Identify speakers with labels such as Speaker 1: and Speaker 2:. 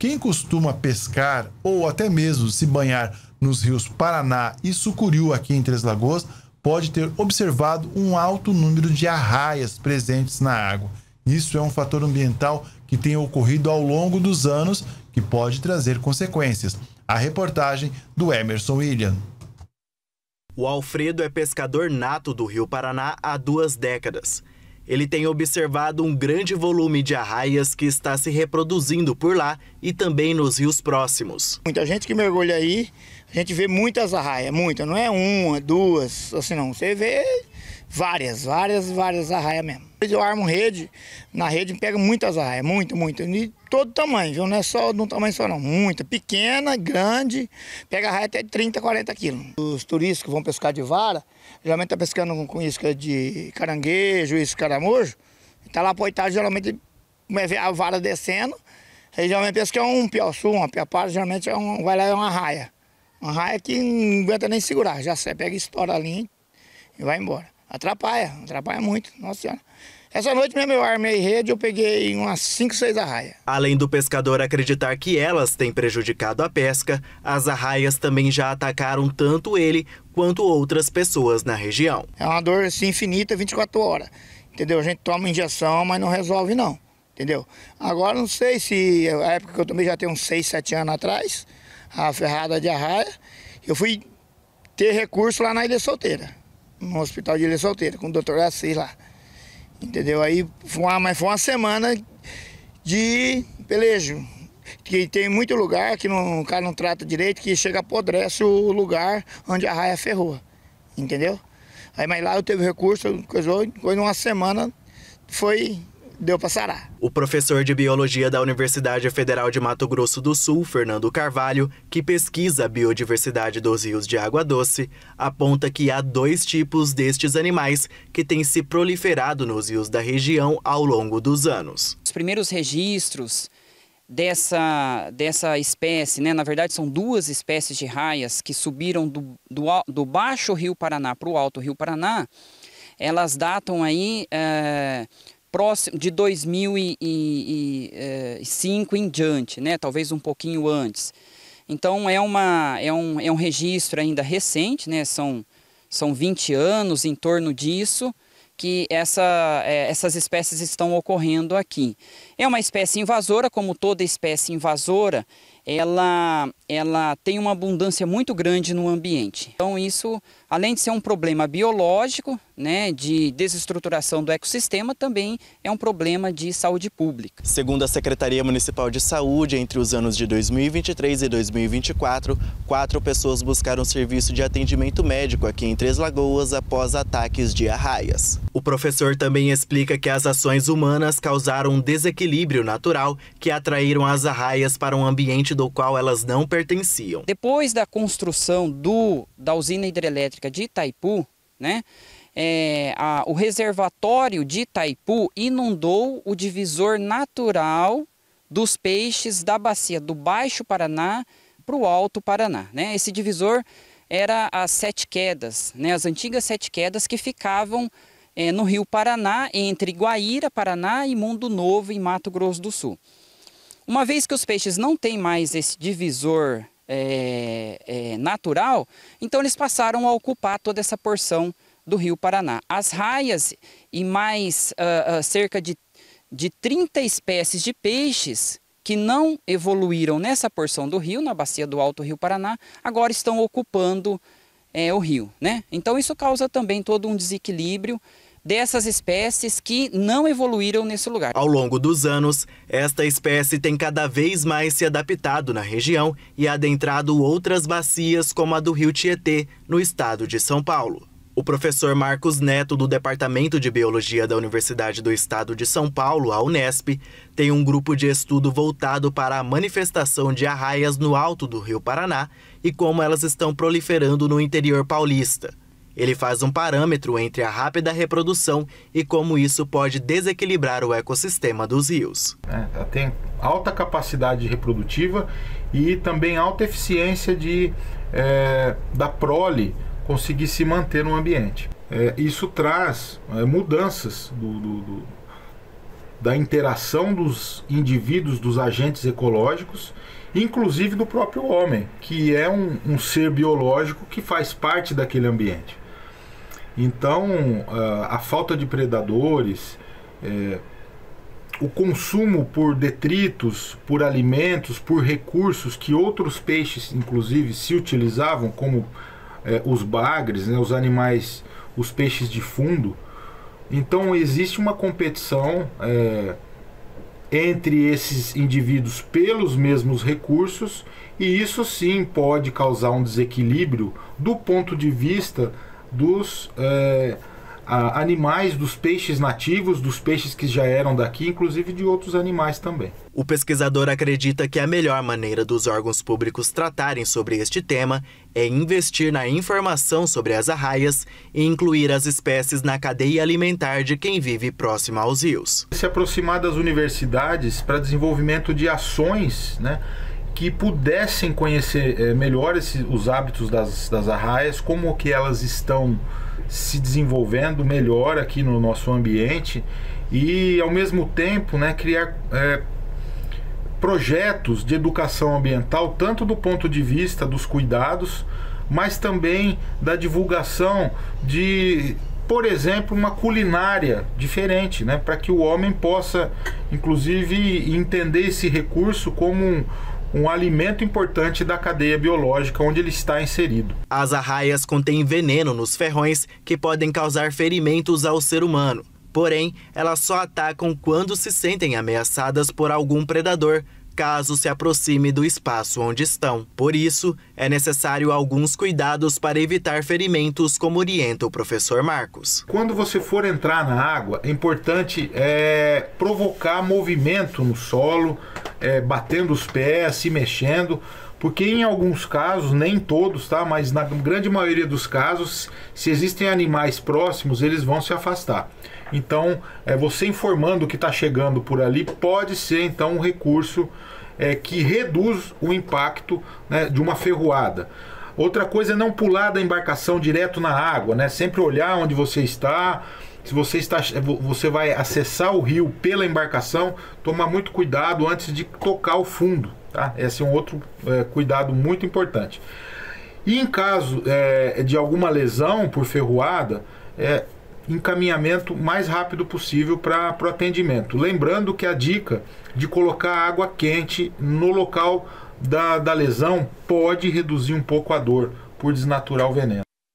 Speaker 1: Quem costuma pescar ou até mesmo se banhar nos rios Paraná e Sucuriú, aqui em Três Lagoas, pode ter observado um alto número de arraias presentes na água. Isso é um fator ambiental que tem ocorrido ao longo dos anos que pode trazer consequências. A reportagem do Emerson William.
Speaker 2: O Alfredo é pescador nato do Rio Paraná há duas décadas. Ele tem observado um grande volume de arraias que está se reproduzindo por lá e também nos rios próximos.
Speaker 3: Muita gente que mergulha aí, a gente vê muitas arraias, muita, não é uma, duas, assim não. Você vê Várias, várias, várias arraias mesmo. Eu armo rede, na rede pega muitas arraias, muito muito De todo tamanho, viu? Não é só de um tamanho só não, muita. Pequena, grande, pega arraia até 30, 40 quilos. Os turistas que vão pescar de vara, geralmente tá pescando com, isca de caranguejo, isca de escaramujo. Tá lá apoitado, geralmente vê a vara descendo. Aí geralmente pensa que é um piauçu, uma piapara, geralmente é um, vai lá é uma raia. Uma raia que não aguenta nem segurar, já pega e estoura a linha e vai embora. Atrapalha, atrapalha muito, nossa senhora. Essa noite mesmo é eu armei é rede, eu peguei umas 5, 6 arraias.
Speaker 2: Além do pescador acreditar que elas têm prejudicado a pesca, as arraias também já atacaram tanto ele quanto outras pessoas na região.
Speaker 3: É uma dor assim, infinita, 24 horas, entendeu? A gente toma injeção, mas não resolve não, entendeu? Agora não sei se, a época que eu também já tenho uns 6, 7 anos atrás, a ferrada de arraia, eu fui ter recurso lá na Ilha Solteira no hospital de Ilha Solteira, com o doutor Assis lá. Entendeu? Aí foi uma, mas foi uma semana de pelejo. Que tem muito lugar que não, o cara não trata direito, que chega apodrece o lugar onde a raia ferrou. Entendeu? Aí, mas lá eu teve recurso, coisou, coisa uma semana foi deu para sarar.
Speaker 2: O professor de biologia da Universidade Federal de Mato Grosso do Sul, Fernando Carvalho, que pesquisa a biodiversidade dos rios de água doce, aponta que há dois tipos destes animais que têm se proliferado nos rios da região ao longo dos anos.
Speaker 4: Os primeiros registros dessa, dessa espécie, né? na verdade são duas espécies de raias que subiram do, do, do baixo rio Paraná para o alto rio Paraná, elas datam aí eh, próximo de 2005 eh, em diante, né? talvez um pouquinho antes. Então é, uma, é, um, é um registro ainda recente, né? são, são 20 anos em torno disso que essa, é, essas espécies estão ocorrendo aqui. É uma espécie invasora, como toda espécie invasora, ela, ela tem uma abundância muito grande no ambiente. Então isso, além de ser um problema biológico, né, de desestruturação do ecossistema, também é um problema de saúde pública.
Speaker 2: Segundo a Secretaria Municipal de Saúde, entre os anos de 2023 e 2024, quatro pessoas buscaram serviço de atendimento médico aqui em Três Lagoas após ataques de arraias. O professor também explica que as ações humanas causaram um desequilíbrio natural que atraíram as arraias para um ambiente partido ao qual elas não pertenciam.
Speaker 4: Depois da construção do, da usina hidrelétrica de Itaipu, né, é, a, o reservatório de Itaipu inundou o divisor natural dos peixes da bacia do Baixo Paraná para o Alto Paraná. Né? Esse divisor era as sete quedas, né? as antigas sete quedas que ficavam é, no Rio Paraná, entre Guaíra, Paraná e Mundo Novo, em Mato Grosso do Sul. Uma vez que os peixes não têm mais esse divisor é, é, natural, então eles passaram a ocupar toda essa porção do Rio Paraná. As raias e mais uh, uh, cerca de, de 30 espécies de peixes que não evoluíram nessa porção do rio, na bacia do Alto Rio Paraná, agora estão ocupando é, o rio. Né? Então isso causa também todo um desequilíbrio dessas espécies que não evoluíram nesse lugar.
Speaker 2: Ao longo dos anos, esta espécie tem cada vez mais se adaptado na região e adentrado outras bacias, como a do rio Tietê, no estado de São Paulo. O professor Marcos Neto, do Departamento de Biologia da Universidade do Estado de São Paulo, a Unesp, tem um grupo de estudo voltado para a manifestação de arraias no alto do Rio Paraná e como elas estão proliferando no interior paulista. Ele faz um parâmetro entre a rápida reprodução e como isso
Speaker 1: pode desequilibrar o ecossistema dos rios. É, tá, tem alta capacidade reprodutiva e também alta eficiência de, é, da prole conseguir se manter no ambiente. É, isso traz é, mudanças do, do, do, da interação dos indivíduos, dos agentes ecológicos inclusive do próprio homem, que é um, um, ser biológico que faz parte daquele ambiente. Então, ah, a falta de predadores, é, o consumo por detritos, por alimentos, por recursos que outros peixes, inclusive, se utilizavam, como é, os bagres, né, os animais, os peixes de fundo. Então, existe uma competição é, entre esses indivíduos pelos mesmos recursos, e isso sim pode causar um desequilíbrio do ponto de vista dos é, animais, dos peixes nativos, dos peixes que já eram daqui, inclusive de outros animais também. O pesquisador acredita que a
Speaker 2: melhor maneira dos órgãos públicos tratarem sobre este tema é investir na informação sobre as arraias e incluir as espécies na cadeia alimentar de quem vive próximo
Speaker 1: aos rios. Se aproximar das universidades para desenvolvimento de ações, né? que pudessem conhecer é, melhor esse, os hábitos das, das arraias, como que elas estão se desenvolvendo melhor aqui no nosso ambiente e ao mesmo tempo né, criar é, projetos de educação ambiental, tanto do ponto de vista dos cuidados, mas também da divulgação de, por exemplo, uma culinária diferente, né, para que o homem possa, inclusive, entender esse recurso como um, um alimento importante da cadeia biológica onde ele está inserido. As arraias
Speaker 2: contêm veneno nos ferrões que podem causar ferimentos ao ser humano. Porém, elas só atacam quando se sentem ameaçadas por algum predador, caso se aproxime do espaço onde estão. Por isso, é necessário alguns cuidados para evitar ferimentos, como orienta o professor Marcos.
Speaker 1: Quando você for entrar na água, é importante é, provocar movimento no solo, é, batendo os pés, se mexendo, porque em alguns casos, nem todos, tá? Mas na grande maioria dos casos, se existem animais próximos, eles vão se afastar. Então, é, você informando que está chegando por ali pode ser então um recurso é, que reduz o impacto né, de uma ferroada. Outra coisa é não pular da embarcação direto na água, né? Sempre olhar onde você está, se você está, é, você vai acessar o rio pela embarcação, toma muito cuidado antes de tocar o fundo. Tá? Esse é um outro é, cuidado muito importante. E em caso é, de alguma lesão por ferroada, é, encaminhamento mais rápido possível para o atendimento. Lembrando que a dica de colocar água quente no local da, da lesão pode reduzir um pouco a dor por desnaturar o veneno.